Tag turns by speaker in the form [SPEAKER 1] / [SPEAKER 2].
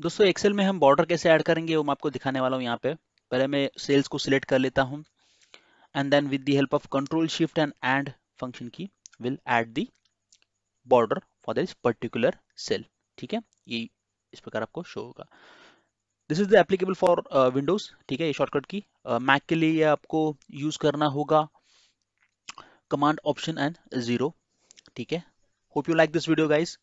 [SPEAKER 1] दोस्तों एक्सेल में हम बॉर्डर कैसे ऐड करेंगे वो मैं आपको दिखाने वाला हूँ यहाँ पे पहले मैं सेल्स को सिलेक्ट कर लेता हूँ and then with the help of control shift and and function key will add the border for this particular cell ठीक है ये इस प्रकार आपको शो होगा this is the applicable for Windows ठीक है ये शॉर्टकट की मैक uh, के लिए ये आपको यूज करना होगा कमांड ऑप्शन एंड जीरो ठीक है hope you like this video guys